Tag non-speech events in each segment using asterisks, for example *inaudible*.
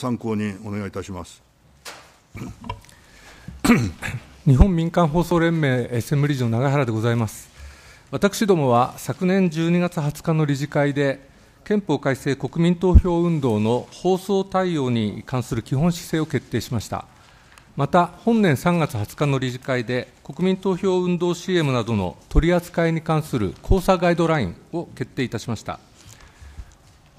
参考にお願いいたします。*coughs* 日本民間放送連盟 SM 理事の永原でございます。私どもは昨年12月20日の理事会で、憲法改正国民投票運動の放送対応に関する基本姿勢を決定しました。また、本年3月20日の理事会で、国民投票運動 CM などの取り扱いに関する交差ガイドラインを決定いたしました。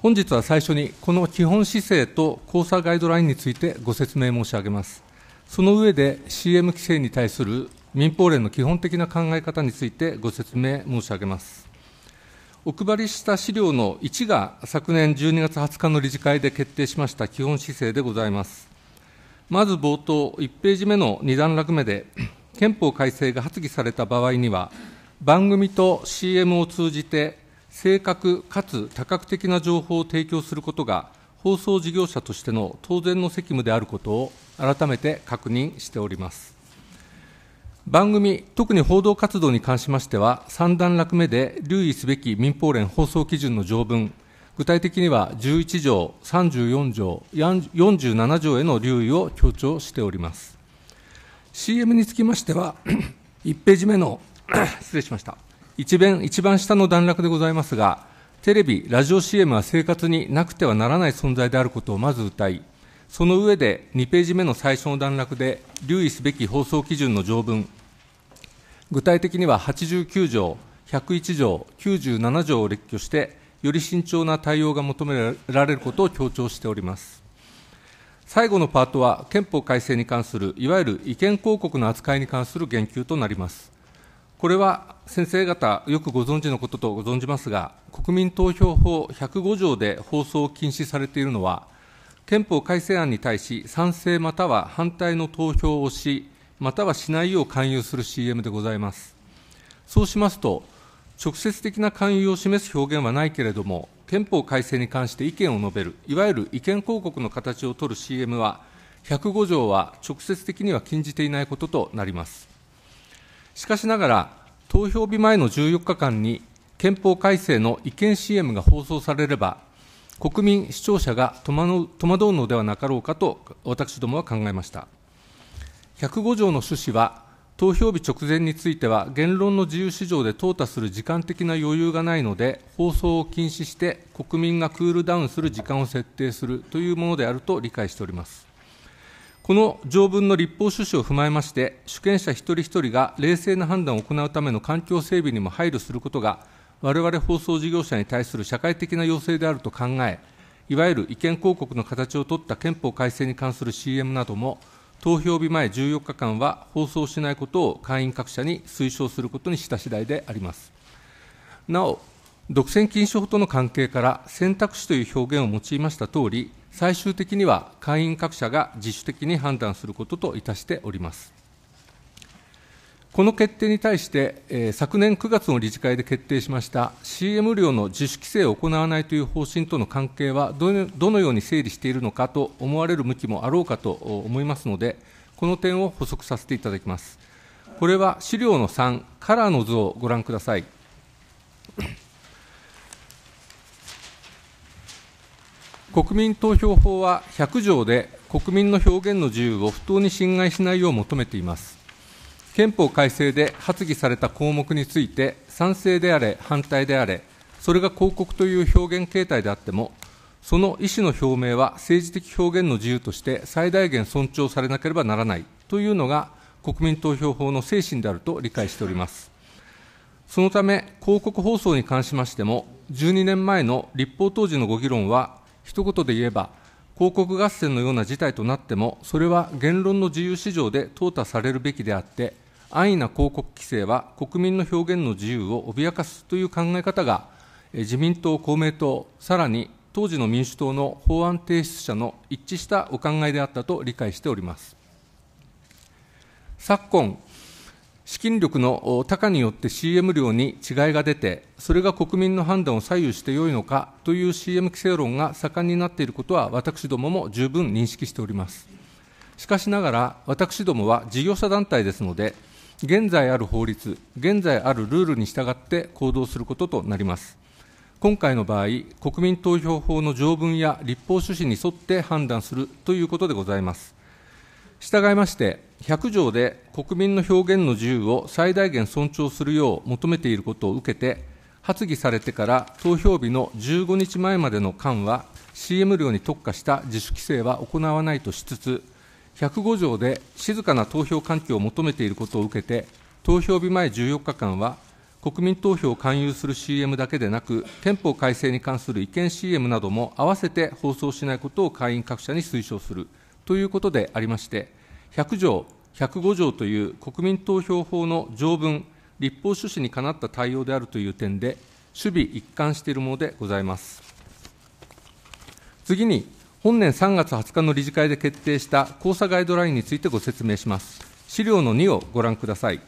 本日は最初に、この基本姿勢と交差ガイドラインについてご説明申し上げます。その上で、CM 規制に対する民法連の基本的な考え方についてご説明申し上げます。お配りした資料の1が、昨年12月20日の理事会で決定しました基本姿勢でございます。まず冒頭、1ページ目の2段落目で、憲法改正が発議された場合には、番組と CM を通じて、正確かつ多角的な情報を提供することが、放送事業者としての当然の責務であることを改めて確認しております。番組、特に報道活動に関しましては、3段落目で留意すべき民放連放送基準の条文、具体的には11条、34条、47条への留意を強調しております。CM につきましては、1ページ目の *clears throat* 失礼しました。一弁一番下の段落でございますが、テレビ、ラジオ CM は生活になくてはならない存在であることをまず謳い、その上で2ページ目の最初の段落で、留意すべき放送基準の条文、具体的には89条、101条、97条を列挙して、より慎重な対応が求められることを強調しております。最後のパートは、憲法改正に関する、いわゆる意見広告の扱いに関する言及となります。これは先生方、よくご存知のこととご存じますが、国民投票法105条で放送を禁止されているのは、憲法改正案に対し、賛成または反対の投票をし、またはしないよう勧誘する CM でございます。そうしますと、直接的な勧誘を示す表現はないけれども、憲法改正に関して意見を述べる、いわゆる意見広告の形を取る CM は、105条は直接的には禁じていないこととなります。しかしながら、投票日前の14日間に憲法改正の意見 CM が放送されれば、国民、視聴者が戸惑うのではなかろうかと私どもは考えました。105条の趣旨は、投票日直前については、言論の自由市場で淘汰する時間的な余裕がないので、放送を禁止して、国民がクールダウンする時間を設定するというものであると理解しております。この条文の立法趣旨を踏まえまして、主権者一人一人が冷静な判断を行うための環境整備にも配慮することが、われわれ放送事業者に対する社会的な要請であると考え、いわゆる意見広告の形を取った憲法改正に関する CM なども、投票日前14日間は放送しないことを会員各社に推奨することにした次第であります。なお、独占禁止法との関係から選択肢という表現を用いましたとおり、最終的には会員各社が自主的に判断することといたしております。この決定に対して、え昨年9月の理事会で決定しました CM 料の自主規制を行わないという方針との関係はどのように整理しているのかと思われる向きもあろうかと思いますので、この点を補足させていただきます。これは資料の3、カラーの図をご覧ください。国民投票法は100条で国民の表現の自由を不当に侵害しないよう求めています。憲法改正で発議された項目について、賛成であれ、反対であれ、それが広告という表現形態であっても、その意思の表明は政治的表現の自由として最大限尊重されなければならないというのが、国民投票法の精神であると理解しております。そのため、広告放送に関しましても、12年前の立法当時のご議論は、一言で言えば、広告合戦のような事態となっても、それは言論の自由市場で淘汰されるべきであって、安易な広告規制は国民の表現の自由を脅かすという考え方が、自民党、公明党、さらに当時の民主党の法案提出者の一致したお考えであったと理解しております。昨今、資金力の高によって CM 量に違いが出て、それが国民の判断を左右してよいのかという CM 規制論が盛んになっていることは、私どもも十分認識しております。しかしながら、私どもは事業者団体ですので、現在ある法律、現在あるルールに従って行動することとなります。今回の場合、国民投票法の条文や立法趣旨に沿って判断するということでございます。従いまして、100条で国民の表現の自由を最大限尊重するよう求めていることを受けて、発議されてから投票日の15日前までの間は、CM 料に特化した自主規制は行わないとしつつ、105条で静かな投票環境を求めていることを受けて、投票日前14日間は、国民投票を勧誘する CM だけでなく、憲法改正に関する意見 CM なども合わせて放送しないことを会員各社に推奨するということでありまして、100条、105条という国民投票法の条文、立法趣旨にかなった対応であるという点で、守備一貫しているものでございます。次に、本年3月20日の理事会で決定した交差ガイドラインについてご説明します。資料の2をご覧ください。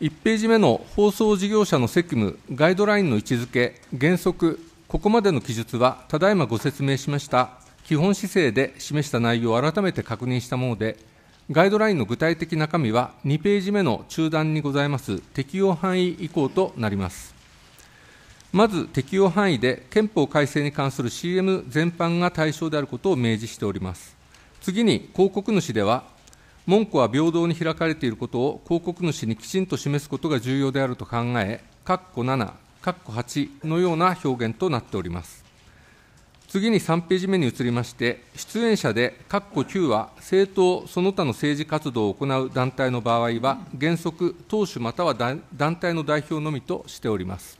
1ページ目の放送事業者の責務、ガイドラインの位置づけ、原則、ここまでの記述は、ただいまご説明しました基本姿勢で示した内容を改めて確認したもので、ガイドラインの具体的中身は2ページ目の中段にございます適用範囲以降となります。まず適用範囲で憲法改正に関する CM 全般が対象であることを明示しております。次に広告主では、門戸は平等に開かれていることを広告主にきちんと示すことが重要であると考え、括弧7、括弧8のような表現となっております。次に3ページ目に移りまして、出演者で、括弧9は政党その他の政治活動を行う団体の場合は、原則、党首または団体の代表のみとしております。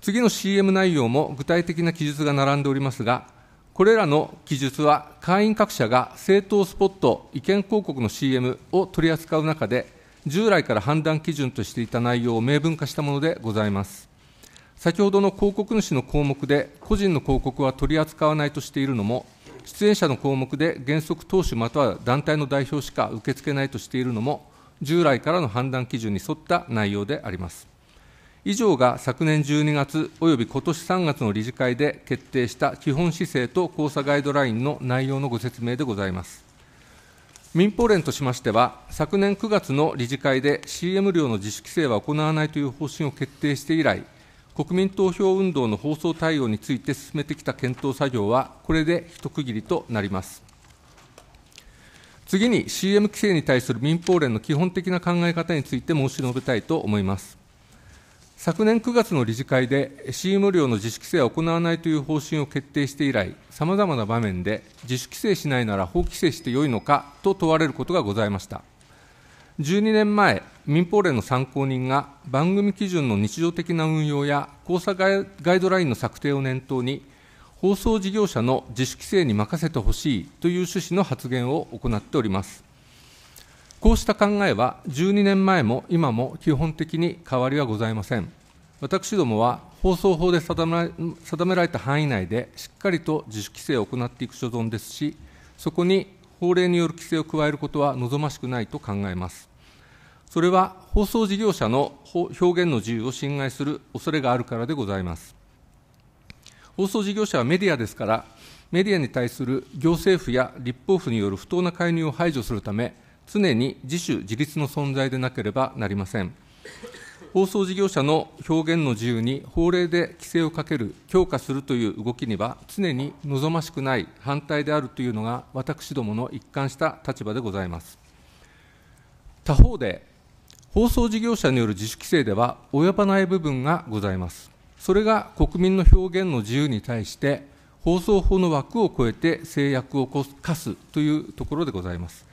次の CM 内容も具体的な記述が並んでおりますが、これらの記述は会員各社が政党スポット意見広告の CM を取り扱う中で、従来から判断基準としていた内容を明文化したものでございます。先ほどの広告主の項目で、個人の広告は取り扱わないとしているのも、出演者の項目で原則投手または団体の代表しか受け付けないとしているのも、従来からの判断基準に沿った内容であります。以上が昨年12月および今年3月の理事会で決定した基本姿勢と交差ガイドラインの内容のご説明でございます。民放連としましては、昨年9月の理事会で CM 料の自主規制は行わないという方針を決定して以来、国民投票運動の放送対応について進めてきた検討作業は、これで一区切りとなります。次に CM 規制に対する民放連の基本的な考え方について申し述べたいと思います。昨年9月の理事会で CM 料の自主規制は行わないという方針を決定して以来、さまざまな場面で自主規制しないなら法規制してよいのかと問われることがございました。12年前、民放令の参考人が番組基準の日常的な運用や交差ガイドラインの策定を念頭に、放送事業者の自主規制に任せてほしいという趣旨の発言を行っております。こうした考えは12年前も今も基本的に変わりはございません。私どもは放送法で定められた範囲内でしっかりと自主規制を行っていく所存ですし、そこに法令による規制を加えることは望ましくないと考えます。それは放送事業者の表現の自由を侵害する恐れがあるからでございます。放送事業者はメディアですから、メディアに対する行政府や立法府による不当な介入を排除するため、常に自主・自立の存在でなければなりません。放送事業者の表現の自由に法令で規制をかける、強化するという動きには、常に望ましくない反対であるというのが、私どもの一貫した立場でございます。他方で、放送事業者による自主規制では及ばない部分がございますそれが国民の表現の自由に対して放送法の枠を超えて制約を課すというところでございます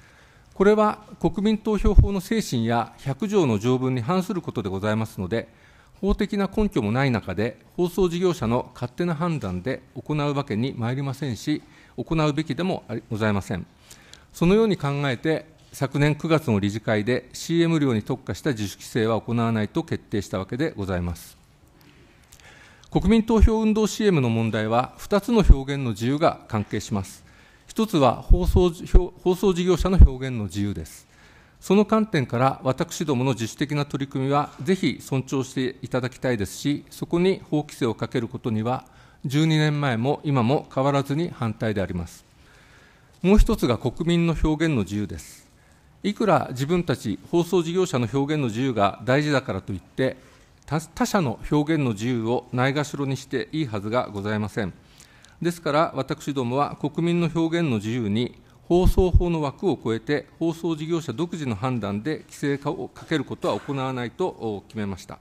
これは国民投票法の精神や100条の条文に反することでございますので法的な根拠もない中で放送事業者の勝手な判断で行うわけにまいりませんし行うべきでもございませんそのように考えて昨年9月の理事会で CM 料に特化した自主規制は行わないと決定したわけでございます。国民投票運動 CM の問題は、2つの表現の自由が関係します。1つは放送放送事業者の表現の自由です。その観点から、私どもの自主的な取り組みは、ぜひ尊重していただきたいですし、そこに法規制をかけることには、12年前も今も変わらずに反対であります。もう1つが国民の表現の自由です。いくら自分たち放送事業者の表現の自由が大事だからといって、他者の表現の自由をないがしろにしていいはずがございません。ですから、私どもは国民の表現の自由に、放送法の枠を超えて、放送事業者独自の判断で規制をかけることは行わないと決めました。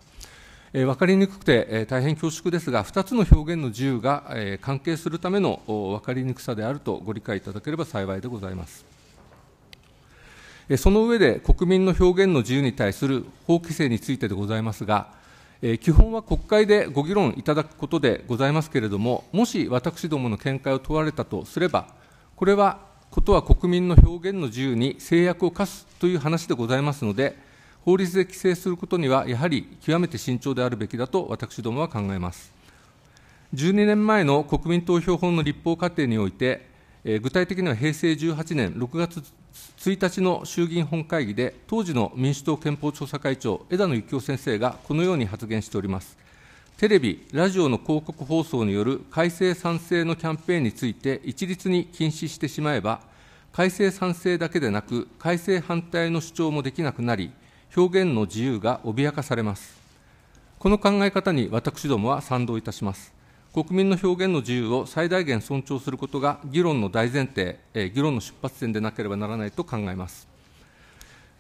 え分かりにくくて、え大変恐縮ですが、2つの表現の自由が、え関係するための分かりにくさであるとご理解いただければ幸いでございます。その上で、国民の表現の自由に対する法規制についてでございますが、基本は国会でご議論いただくことでございますけれども、もし私どもの見解を問われたとすれば、これは、ことは国民の表現の自由に制約を課すという話でございますので、法律で規制することには、やはり極めて慎重であるべきだと私どもは考えます。12年前の国民投票法の立法過程において、具体的には平成18年6月1日の衆議院本会議で、当時の民主党憲法調査会長、枝野幸男先生がこのように発言しております。テレビ、ラジオの広告放送による改正賛成のキャンペーンについて一律に禁止してしまえば、改正賛成だけでなく、改正反対の主張もできなくなり、表現の自由が脅かされます。この考え方に私どもは賛同いたします。国民の表現の自由を最大限尊重することが議論の大前提、議論の出発点でなければならないと考えます。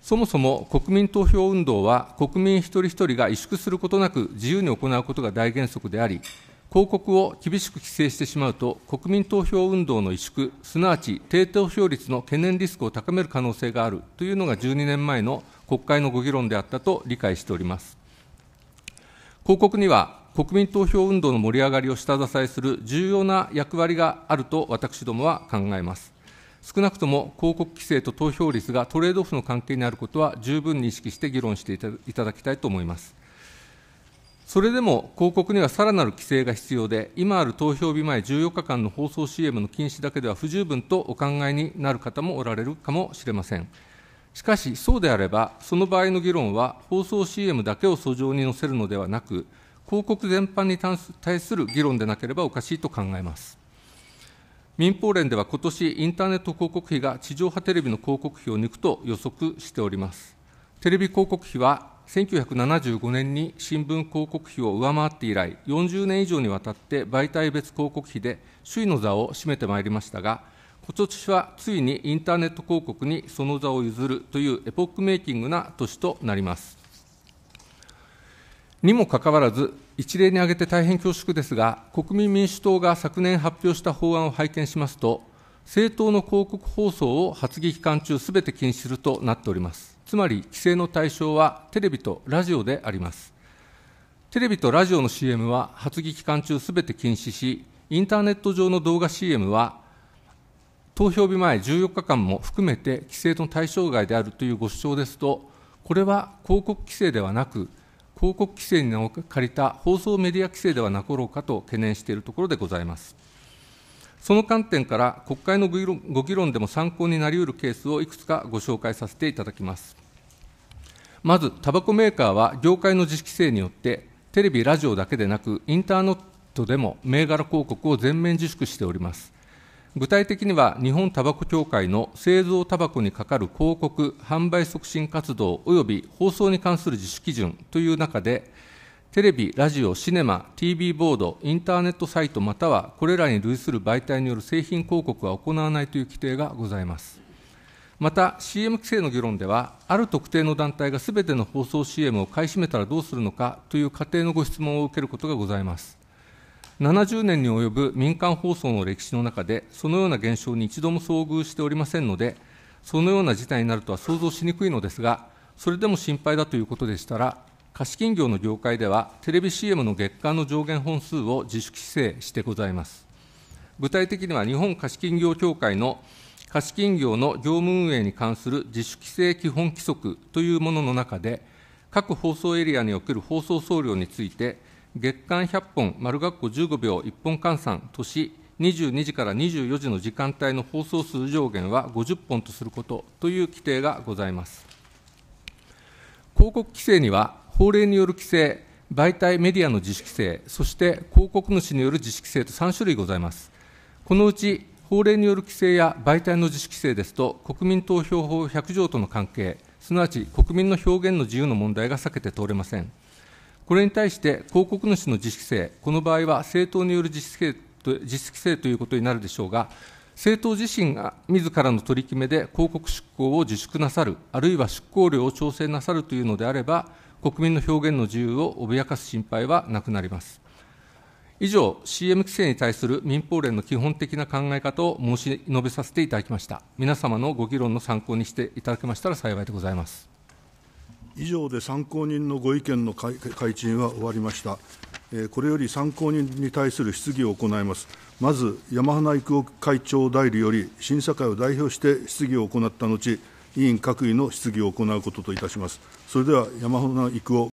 そもそも国民投票運動は、国民一人一人が萎縮することなく自由に行うことが大原則であり、広告を厳しく規制してしまうと、国民投票運動の萎縮、すなわち低投票率の懸念リスクを高める可能性があるというのが12年前の国会のご議論であったと理解しております。広告には国民投票運動の盛り上がりを下支えする重要な役割があると私どもは考えます。少なくとも広告規制と投票率がトレードオフの関係にあることは十分に意識して議論していただきたいと思います。それでも広告にはさらなる規制が必要で、今ある投票日前14日間の放送 CM の禁止だけでは不十分とお考えになる方もおられるかもしれません。しかし、そうであれば、その場合の議論は放送 CM だけを訴状に載せるのではなく、広告全般に対する議論でなければおかしいと考えます。民放連では今年インターネット広告費が地上波テレビの広告費を抜くと予測しております。テレビ広告費は1975年に新聞広告費を上回って以来、40年以上にわたって媒体別広告費で首位の座を占めてまいりましたが、今年はついにインターネット広告にその座を譲るというエポックメイキングな年となります。にもかかわらず、一例に挙げて大変恐縮ですが、国民民主党が昨年発表した法案を拝見しますと、政党の広告放送を発議期間中すべて禁止するとなっております。つまり、規制の対象はテレビとラジオであります。テレビとラジオの CM は発議期間中すべて禁止し、インターネット上の動画 CM は、投票日前14日間も含めて規制の対象外であるというご主張ですと、これは広告規制ではなく、広告規制に名を借りた放送メディア規制ではなかろうかと懸念しているところでございます。その観点から、国会のご議論でも参考になりうるケースをいくつかご紹介させていただきます。まず、タバコメーカーは業界の自主規制によって、テレビ、ラジオだけでなく、インターネットでも銘柄広告を全面自粛しております。具体的には日本タバコ協会の製造タバコにかかる広告、販売促進活動及び放送に関する自主基準という中で、テレビ、ラジオ、シネマ、TV ボード、インターネットサイト、またはこれらに類する媒体による製品広告は行わないという規定がございます。また、CM 規制の議論では、ある特定の団体がすべての放送 CM を買い占めたらどうするのかという仮定のご質問を受けることがございます。70年に及ぶ民間放送の歴史の中で、そのような現象に一度も遭遇しておりませんので、そのような事態になるとは想像しにくいのですが、それでも心配だということでしたら、貸金業の業界では、テレビ CM の月間の上限本数を自主規制してございます。具体的には、日本貸金業協会の貸金業の業務運営に関する自主規制基本規則というものの中で、各放送エリアにおける放送総量について、月間100本、丸学校15秒1本換算とし、22時から24時の時間帯の放送数上限は50本とすることという規定がございます。広告規制には、法令による規制、媒体メディアの自主規制、そして広告主による自主規制と3種類ございます。このうち、法令による規制や媒体の自主規制ですと、国民投票法100条との関係、すなわち国民の表現の自由の問題が避けて通れません。これに対して広告主の自主規制、この場合は政党による自主規制ということになるでしょうが、政党自身が自らの取り決めで広告出稿を自粛なさる、あるいは出稿料を調整なさるというのであれば、国民の表現の自由を脅かす心配はなくなります。以上、CM 規制に対する民放連の基本的な考え方を申し述べさせていただきました。皆様のご議論の参考にしていただけましたら幸いでございます。以上で参考人のご意見の会陳は終わりました。これより参考人に対する質疑を行います。まず、山花育夫会長代理より、審査会を代表して質疑を行った後、委員各位の質疑を行うことといたします。それでは、山花育夫